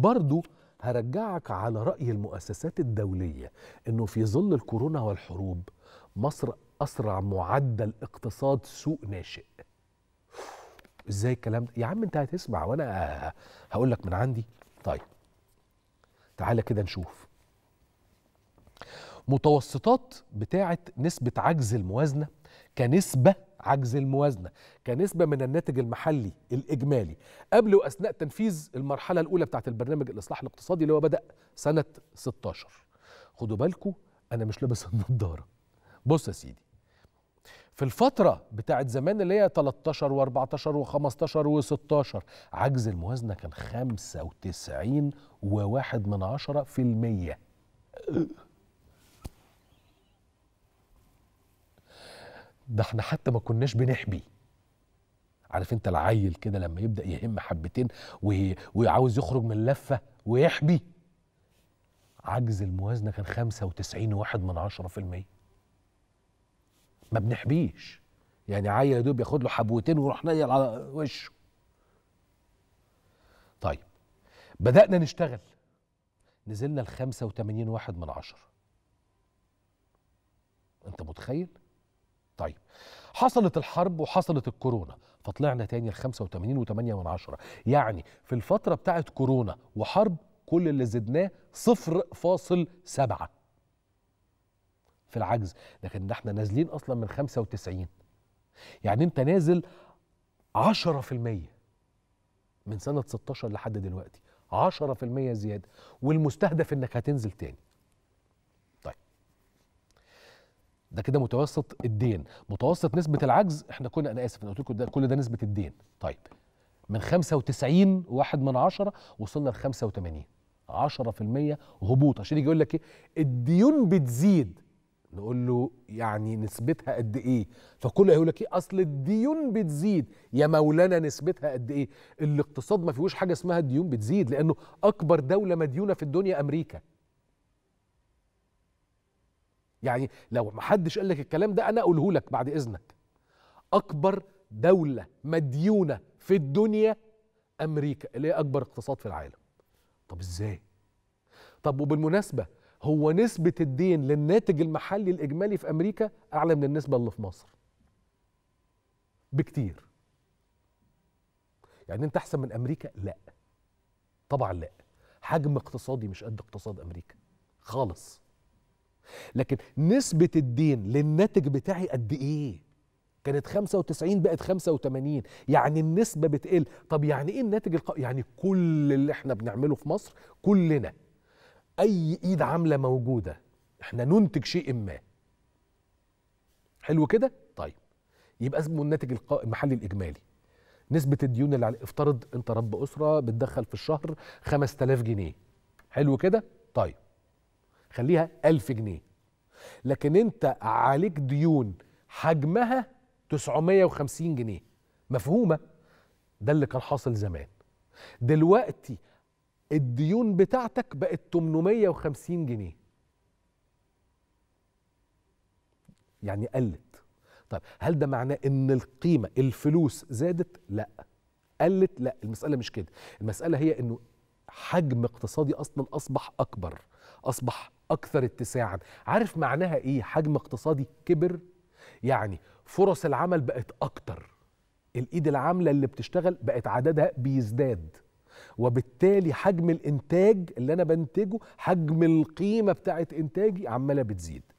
برضو هرجعك على رأي المؤسسات الدولية أنه في ظل الكورونا والحروب مصر أسرع معدل اقتصاد سوق ناشئ ازاي الكلام ده يا عم انت هتسمع وانا هقول لك من عندي طيب تعالى كده نشوف متوسطات بتاعه نسبه عجز الموازنه كنسبه عجز الموازنة كنسبة من الناتج المحلي الإجمالي قبل وأثناء تنفيذ المرحلة الأولى بتاعت البرنامج الإصلاح الاقتصادي اللي هو بدأ سنة 16 خدوا بالكم أنا مش لابس النضارة بص يا سيدي في الفترة بتاعت زمان اللي هي 13 و14 و15 و16 عجز الموازنة كان 95 من في المية ده احنا حتى ما كناش بنحبي عارف انت العيل كده لما يبدا يهم حبتين وعاوز يخرج من اللفه ويحبي عجز الموازنه كان 95 واحد من عشرة في المية ما بنحبيش يعني عيل يا دوب ياخد له حبوتين ويروح نايل على وشه طيب بدأنا نشتغل نزلنا ل 85 واحد من عشرة انت متخيل؟ طيب حصلت الحرب وحصلت الكورونا فطلعنا تاني ل 85.8 يعني في الفترة بتاعت كورونا وحرب كل اللي زدناه 0.7 في العجز لكن ده احنا نازلين اصلا من 95 يعني انت نازل 10% من سنة 16 لحد دلوقتي 10% زيادة والمستهدف انك هتنزل تاني ده كده متوسط الدين متوسط نسبه العجز احنا كنا انا اسف انا قلت لكم ده كل ده نسبه الدين طيب من 95 واحد من عشرة وصلنا ل 85 10% هبوط عشان يجي يقول لك ايه الديون بتزيد نقول له يعني نسبتها قد ايه فكله هيقول لك ايه اصل الديون بتزيد يا مولانا نسبتها قد ايه الاقتصاد ما فيهوش حاجه اسمها الديون بتزيد لانه اكبر دوله مديونه في الدنيا امريكا يعني لو ما حدش قال لك الكلام ده انا اقوله لك بعد اذنك اكبر دوله مديونه في الدنيا امريكا اللي هي اكبر اقتصاد في العالم طب ازاي طب وبالمناسبه هو نسبه الدين للناتج المحلي الاجمالي في امريكا اعلى من النسبه اللي في مصر بكتير يعني انت احسن من امريكا لا طبعا لا حجم اقتصادي مش قد اقتصاد امريكا خالص لكن نسبة الدين للناتج بتاعي قد إيه؟ كانت 95 بقت 85 يعني النسبة بتقل طب يعني إيه الناتج الق... يعني كل اللي إحنا بنعمله في مصر كلنا أي إيد عاملة موجودة إحنا ننتج شيء ما حلو كده؟ طيب يبقى اسمه الناتج الق... المحلي الإجمالي نسبة الديون اللي افترض انت رب اسرة بتدخل في الشهر 5000 جنيه حلو كده؟ طيب خليها 1000 جنيه لكن انت عليك ديون حجمها 950 جنيه مفهومه ده اللي كان حاصل زمان دلوقتي الديون بتاعتك بقت 850 جنيه يعني قلت طيب هل ده معناه ان القيمه الفلوس زادت لا قلت لا المساله مش كده المساله هي انه حجم اقتصادي اصلا اصبح اكبر اصبح أكثر اتساعا عارف معناها إيه حجم اقتصادي كبر يعني فرص العمل بقت أكتر الإيد العاملة اللي بتشتغل بقت عددها بيزداد وبالتالي حجم الإنتاج اللي أنا بنتجه حجم القيمة بتاعت إنتاجي عمالة بتزيد